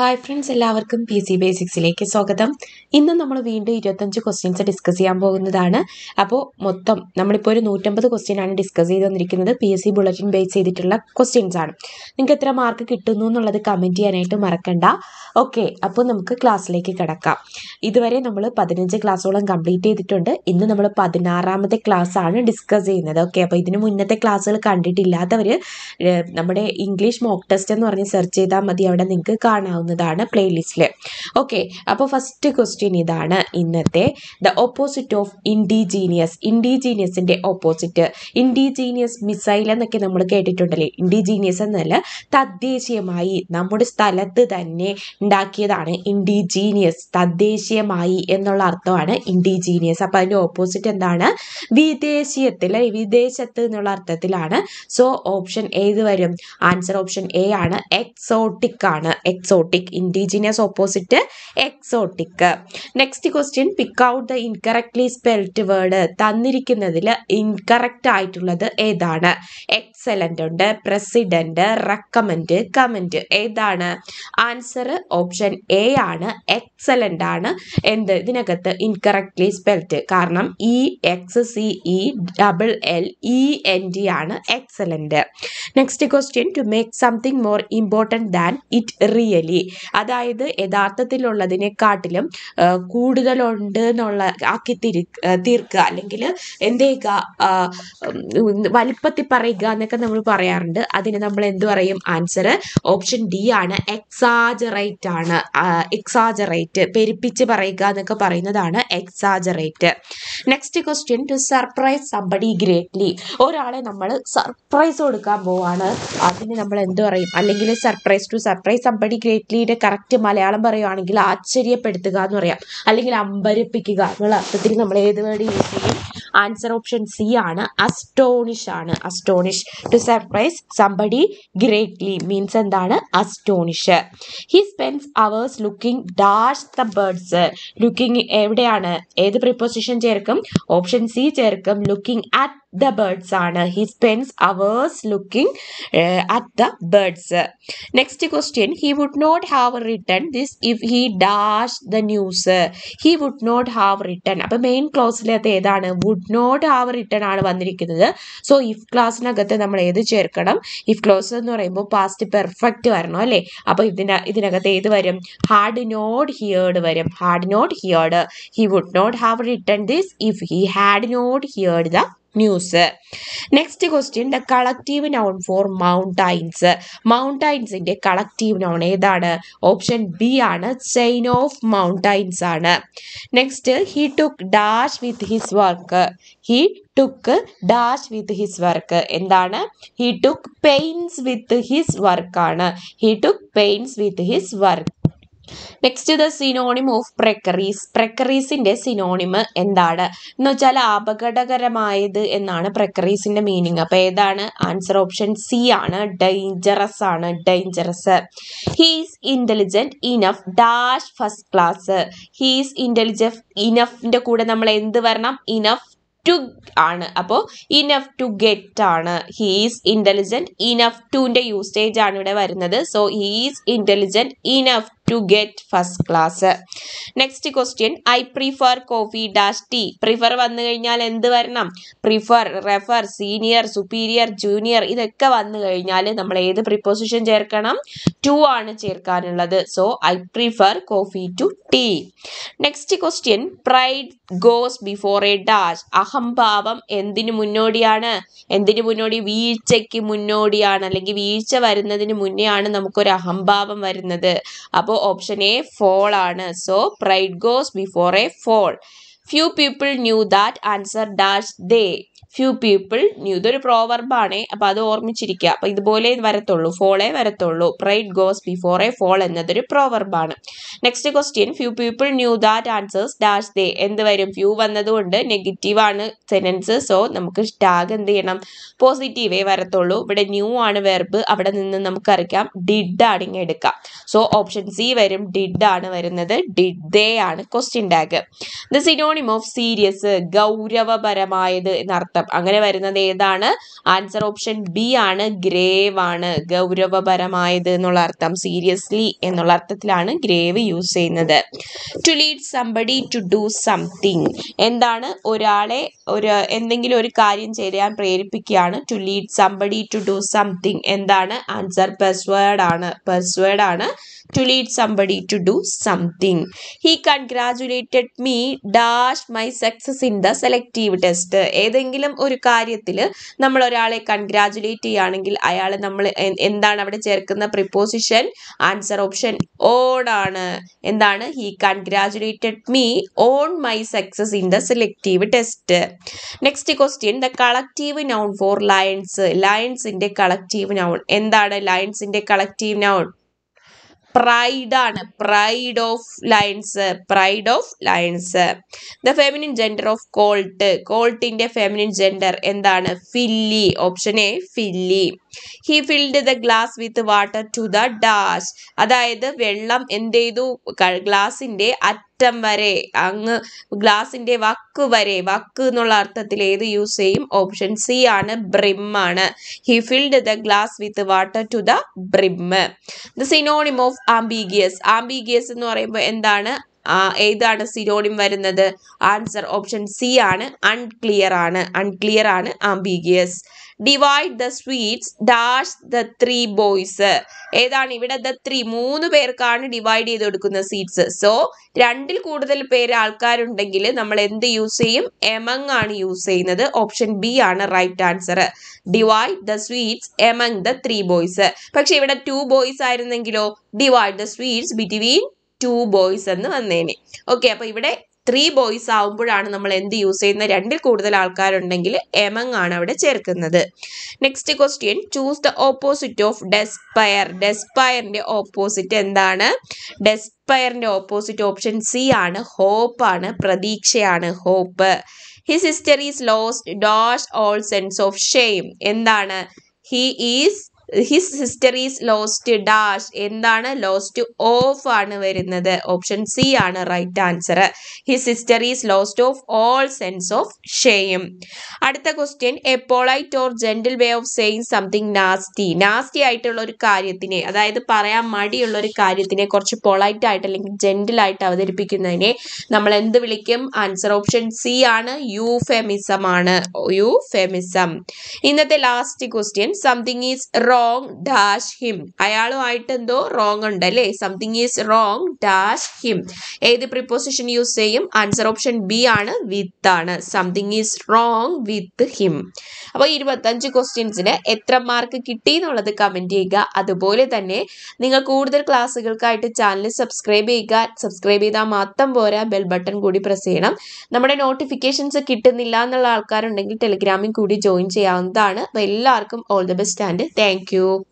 Hi friends എല്ലാവർക്കും P C ബേസിക്സിലേക്ക് സ്വാഗതം ഇന്ന് നമ്മൾ വീണ്ടും ഇരുപത്തഞ്ച് ക്വസ്റ്റ്യൻസ് ഡിസ്കസ് ചെയ്യാൻ പോകുന്നതാണ് അപ്പോൾ മൊത്തം നമ്മളിപ്പോൾ ഒരു നൂറ്റമ്പത് ക്വസ്റ്റ്യനാണ് ആണ് ഡിസ്കസ് ചെയ്ത് വന്നിരിക്കുന്നത് P S C bulletin base ചെയ്തിട്ടുള്ള ക്വസ്റ്റ്യൻസ് ആണ് നിങ്ങൾക്ക് എത്ര മാർക്ക് കിട്ടുന്നു എന്നുള്ളത് കമൻറ്റ് ചെയ്യാനായിട്ട് മറക്കണ്ട ഓക്കെ അപ്പോൾ നമുക്ക് ക്ലാസ്സിലേക്ക് കിടക്കാം ഇതുവരെ നമ്മൾ പതിനഞ്ച് ക്ലാസ്സോളം കംപ്ലീറ്റ് ചെയ്തിട്ടുണ്ട് ഇന്ന് നമ്മൾ പതിനാറാമത്തെ ക്ലാസ് ആണ് ഡിസ്കസ് ചെയ്യുന്നത് ഓക്കെ അപ്പോൾ ഇതിന് മുന്നത്തെ ക്ലാസ്സുകൾ കണ്ടിട്ടില്ലാത്തവർ നമ്മുടെ ഇംഗ്ലീഷ് മോക്ക് ടെസ്റ്റ് എന്ന് പറഞ്ഞ് സെർച്ച് ചെയ്താൽ മതി അവിടെ നിങ്ങൾക്ക് കാണാവുന്നത് ചെയ്യാവുന്നതാണ് പ്ലേലിസ്റ്റിൽ ഓക്കെ അപ്പോൾ ഫസ്റ്റ് ക്വസ്റ്റ്യൻ ഇതാണ് ഇന്നത്തെ ദ ഓപ്പോസിറ്റ് ഓഫ് ഇൻഡിജീനിയസ് ഇൻഡിജീനിയസിൻ്റെ ഓപ്പോസിറ്റ് ഇൻഡിജീനിയസ് മിസൈൽ എന്നൊക്കെ നമ്മൾ കേട്ടിട്ടുണ്ടല്ലേ ഇൻഡിജീനിയസ് എന്നല്ല തദ്ദേശീയമായി നമ്മുടെ സ്ഥലത്ത് തന്നെ ഉണ്ടാക്കിയതാണ് ഇൻഡിജീനിയസ് തദ്ദേശീയമായി എന്നുള്ള അർത്ഥമാണ് ഇൻഡിജീനിയസ് അപ്പോൾ അതിൻ്റെ ഓപ്പോസിറ്റ് എന്താണ് വിദേശീയത്തിൽ വിദേശത്ത് എന്നുള്ള അർത്ഥത്തിലാണ് സോ ഓപ്ഷൻ ഏത് വരും ആൻസർ ഓപ്ഷൻ എ ആണ് എക്സോട്ടിക് ആണ് exotic exotic indigenous opposite exotic next question pick out the incorrectly spelt word തന്നിരിക്കുന്നതിൽ ഇൻകറക്റ്റ് ആയിട്ടുള്ളത് ഏതാണ് എക്സ് എക്സലൻ്റ് ഉണ്ട് പ്രസിഡന്റ് റെക്കമെൻഡ് കമൻറ്റ് ഏതാണ് ആൻസർ ഓപ്ഷൻ എ ആണ് എക്സലൻ്റ് ആണ് എന്ത് ഇതിനകത്ത് ഇൻകറക്റ്റ്ലി സ്പെൽറ്റ് കാരണം E X C E double L E N D ആണ് excellent next question to make something more important than it really അതായത് യഥാർത്ഥത്തിലുള്ളതിനെക്കാട്ടിലും കൂടുതലുണ്ട് എന്നുള്ള ആക്കി തിരി തീർക്കുക അല്ലെങ്കിൽ ചെയ്യുക വലിപ്പത്തിൽ പറയുക എന്നൊക്കെ നമ്മൾ പറയാറുണ്ട് അതിന് നമ്മൾ എന്ത് പറയും ആൻസർ ഓപ്ഷൻ ഡി ആണ് എക്സാജറേറ്റ് ആണ് എക്സാജറേറ്റ് പെരുപ്പിച്ച് പറയുക എന്നൊക്കെ പറയുന്നതാണ് exaggerate next question to surprise somebody greatly ഒരാളെ നമ്മൾ സർപ്രൈസ് കൊടുക്കാൻ പോവാണ് അതിന് നമ്മൾ എന്ത് പറയും അല്ലെങ്കിൽ സർപ്രൈസ് ടു സർപ്രൈസ് സംബഡി ഗ്രേറ്റ്ലിയുടെ കറക്റ്റ് മലയാളം പറയുകയാണെങ്കിൽ ആശ്ചര്യപ്പെടുത്തുക എന്ന് പറയാം അല്ലെങ്കിൽ അമ്പരിപ്പിക്കുക എന്നുള്ള അർത്ഥത്തിൽ നമ്മൾ ഏത് വേർഡ് യൂസ് ചെയ്യും ആൻസർ ഓപ്ഷൻ സി ആണ് അസ്റ്റോണിഷ് ആണ് astonish to surprise somebody greatly means എന്താണ് astonish he spends hours looking dash the birds looking എവിടെയാണ് ഏത് പ്രിപ്പോസിഷൻ ചേർക്കും ഓപ്ഷൻ സി ചേർക്കും ലുക്കിംഗ് അറ്റ് ദ ബേർഡ്സ് ആണ് he spends hours looking at the birds next question he would not have return this if he dash the news he would not have return അപ്പം main ക്ലോസിലത്തെ ഏതാണ് would not have return ആണ് വന്നിരിക്കുന്നത് so if ക്ലാസ്സിനകത്ത് നമ്മൾ ഏത് ചേർക്കണം if close എന്ന് പറയുമ്പോൾ പാസ്റ്റ് പെർഫെക്റ്റ് വരണം അല്ലേ അപ്പോൾ ഇതിന ഇതിനകത്ത് ഏത് വരും ഹാഡ് നോട്ട് ഹിയേർഡ് വരും had not heard he would not have return this if he had not heard the news next question the collective noun for mountains മൗണ്ടൈൻസിന്റെ കളക്റ്റീവ് നൗൺ ഏതാണ് ഓപ്ഷൻ ബി ആണ് ചെയിൻ ഓഫ് മൗണ്ടൈൻസ് ആണ് next he took dash with his work he took dash with his work എന്താണ് he took pains with his work ആണ് he took pains with his work next the synonym of precarious പ്രെക്കറീസിൻ്റെ synonym എന്താണ് എന്ന് വെച്ചാൽ അപകടകരമായത് എന്നാണ് പ്രെക്കറീസിൻ്റെ meaning അപ്പോൾ ഏതാണ് ആൻസർ ഓപ്ഷൻ സി ആണ് ഡേഞ്ചറസ് ആണ് dangerous he's intelligent enough dash first class he's intelligent ഇനഫിൻ്റെ കൂടെ നമ്മൾ എന്ത് വരണം ഇനഫ് ടു ആണ് അപ്പോൾ ഇനഫ് ടു ഗെറ്റ് ആണ് ഹീസ് ഇൻ്റലിജൻറ്റ് ഇനഫ് ടുവിൻ്റെ യൂസേജ് ആണ് ഇവിടെ വരുന്നത് so he's intelligent enough to get first class next question I prefer coffee dash tea prefer വന്നു കഴിഞ്ഞാൽ എന്ത് വരണം prefer refer senior superior junior ഇതൊക്കെ വന്നു കഴിഞ്ഞാൽ നമ്മൾ ഏത് പ്രിപ്പോസിഷൻ ചേർക്കണം ടു ആണ് ചേർക്കാനുള്ളത് so I prefer coffee to tea next question pride goes before a dash അഹംഭാവം എന്തിനു മുന്നോടിയാണ് എന്തിനു മുന്നോടി വീഴ്ചയ്ക്ക് മുന്നോടിയാണ് അല്ലെങ്കിൽ വീഴ്ച വരുന്നതിന് മുന്നേ ആണ് നമുക്കൊരു അഹംഭാവം വരുന്നത് അപ്പോൾ option A fall ആണ്. So pride goes before a fall. Few people knew that answer dash they few people knew ഇതൊരു പ്രോവർബാണ് അപ്പോൾ അത് ഓർമ്മിച്ചിരിക്കുക അപ്പോൾ ഇതുപോലെ വരത്തുള്ളൂ ഫോളേ വരത്തുള്ളൂ pride goes before a fall എന്നതൊരു പ്രോവർബാണ് next question few people knew that answers dash they എന്ത് വരും ഫ്യൂ വന്നതുകൊണ്ട് നെഗറ്റീവ് ആണ് സെൻറ്റൻസ് സോ നമുക്ക് ടാഗ് എന്ത് ചെയ്യണം പോസിറ്റീവേ വരത്തുള്ളൂ ഇവിടെ ന്യൂ ആണ് വെർബ് അവിടെ നിന്ന് നമുക്കറിയാം ഡിഡ് ആണ് ഇങ്ങനെ എടുക്കാം സോ ഓപ്ഷൻ സി വരും ഡിഡ് ആണ് വരുന്നത് ഡിഡ് ദേ ആണ് ക്വസ്റ്റ്യൻ ടാഗ് ദ സിനോണി സിനോണിം ഓഫ് സീരിയസ് ഗൗരവപരമായത് എന്നർത്ഥം അങ്ങനെ വരുന്നത് ഏതാണ് ആൻസർ ഓപ്ഷൻ ബി ആണ് ഗ്രേവ് ആണ് ഗൗരവപരമായത് എന്നുള്ള അർത്ഥം സീരിയസ്ലി എന്നുള്ള അർത്ഥത്തിലാണ് ഗ്രേവ് യൂസ് ചെയ്യുന്നത് to lead somebody to do something എന്താണ് ഒരാളെ ഒരു എന്തെങ്കിലും ഒരു കാര്യം ചെയ്യാൻ പ്രേരിപ്പിക്കുകയാണ് to lead somebody to do something എന്താണ് ആൻസർ പെർസ്വേഡ് ആണ് പെർസ്വേഡ് ആണ് to lead somebody to do something he congratulated me dash my success in the selective test ഏതെങ്കിലും ഒരു കാര്യത്തിൽ നമ്മൾ ഒരാളെ കൺഗ്രാജുലേറ്റ് ചെയ്യുകയാണെങ്കിൽ അയാൾ നമ്മൾ എന്താണ് അവിടെ ചേർക്കുന്ന പ്രിപ്പോസിഷൻ ആൻസർ ഓപ്ഷൻ ഓണാണ് എന്താണ് he congratulated me on my success in the selective test next question the collective noun for lions ലയൺസിൻ്റെ കളക്റ്റീവ് നൗൺ എന്താണ് ലയൺസിൻ്റെ കളക്റ്റീവ് നൗൺ പ്രൈഡ് ആണ് pride of lions pride of lions the feminine gender of colt കോൾട്ടിന്റെ feminine gender എന്താണ് filly option A filly he filled the glass with water to the dash അതായത് വെള്ളം എന്ത് ചെയ്തു ഗ്ലാസിന്റെ അറ്റ അറ്റം വരെ അങ്ങ് ഗ്ലാസിൻ്റെ വക്ക് വരെ വക്ക് എന്നുള്ള അർത്ഥത്തിൽ ഏത് യൂസ് ചെയ്യും ഓപ്ഷൻ സി ആണ് ബ്രിമാണ് ആണ് he filled the glass with water to the brim the synonym of ambiguous ambiguous എന്ന് പറയുമ്പോൾ എന്താണ് ഏതാണ് സിനോണിം വരുന്നത് ആൻസർ ഓപ്ഷൻ സി ആണ് അൺക്ലിയർ ആണ് അൺക്ലിയർ ആണ് ambiguous divide the sweets dash the three boys ഏതാണ് ഇവിടെ ദ ത്രീ മൂന്ന് പേർക്കാണ് ഡിവൈഡ് ചെയ്ത് കൊടുക്കുന്ന സീറ്റ്സ് സോ രണ്ടിൽ കൂടുതൽ പേര് ആൾക്കാരുണ്ടെങ്കിൽ നമ്മൾ എന്ത് യൂസ് ചെയ്യും എമങ് ആണ് യൂസ് ചെയ്യുന്നത് ഓപ്ഷൻ ബി ആണ് right answer divide the sweets among the three boys പക്ഷെ ഇവിടെ ടു ബോയ്സ് ആയിരുന്നെങ്കിലോ divide the sweets between two boys എന്ന് വന്നേനെ ഓക്കെ അപ്പൊ ഇവിടെ ത്രീ ബോയ്സ് ആവുമ്പോഴാണ് നമ്മൾ എന്ത് യൂസ് ചെയ്യുന്നത് രണ്ടിൽ കൂടുതൽ ആൾക്കാരുണ്ടെങ്കിൽ എമങ് ആണ് അവിടെ ചേർക്കുന്നത് next question choose the opposite of despair ഡെസ്പയറിൻ്റെ ഓപ്പോസിറ്റ് എന്താണ് ഡെസ്പയറിൻ്റെ ഓപ്പോസിറ്റ് ഓപ്ഷൻ സി ആണ് ഹോപ്പ് ആണ് പ്രതീക്ഷയാണ് hope he sister is lost dash all sense of shame എന്താണ് he is his sister is lost dash എന്താണ് ലോസ്റ്റ് ഓഫ് ആണ് വരുന്നത് ഓപ്ഷൻ സി ആണ് right answer his sister is lost of all sense of shame അടുത്ത question a polite or gentle way of saying something nasty nasty ആയിട്ടുള്ള ഒരു കാര്യത്തിനെ അതായത് പറയാൻ മടിയുള്ള ഒരു കാര്യത്തിനെ കുറച്ച് പൊളൈറ്റ് ആയിട്ട് അല്ലെങ്കിൽ ജെന്റിൽ ആയിട്ട് അവതരിപ്പിക്കുന്നതിനെ നമ്മൾ എന്ത് വിളിക്കും ആൻസർ ഓപ്ഷൻ സി ആണ് യു ഫെമിസം ആണ് യു ഫെമിസം ഇന്നത്തെ ലാസ്റ്റ് ക്വസ്റ്റ്യൻ സംതിങ് ഈസ് റോ റോങ് ഡാഷ് ഹിം അയാളുമായിട്ട് എന്തോ റോങ് ഉണ്ട് അല്ലേ something is wrong dash him ഏത് പ്രിപ്പോസിഷൻ യൂസ് ചെയ്യും ആൻസർ ഓപ്ഷൻ ബി ആണ് വിത്ത് ആണ് something is wrong with him അപ്പോൾ ഇരുപത്തഞ്ച് ക്വസ്റ്റ്യൻസിന് എത്ര മാർക്ക് കിട്ടി എന്നുള്ളത് കമൻറ്റ് ചെയ്യുക അതുപോലെ തന്നെ നിങ്ങൾ കൂടുതൽ ക്ലാസ്സുകൾക്കായിട്ട് ചാനൽ സബ്സ്ക്രൈബ് ചെയ്യുക സബ്സ്ക്രൈബ് ചെയ്താൽ മാത്രം പോരാ ബെൽ ബട്ടൺ കൂടി പ്രസ് ചെയ്യണം നമ്മുടെ നോട്ടിഫിക്കേഷൻസ് കിട്ടുന്നില്ല എന്നുള്ള ആൾക്കാരുണ്ടെങ്കിൽ ടെലിഗ്രാമിൽ കൂടി ജോയിൻ ചെയ്യാവുന്നതാണ് അപ്പോൾ എല്ലാവർക്കും all the best and thank 求を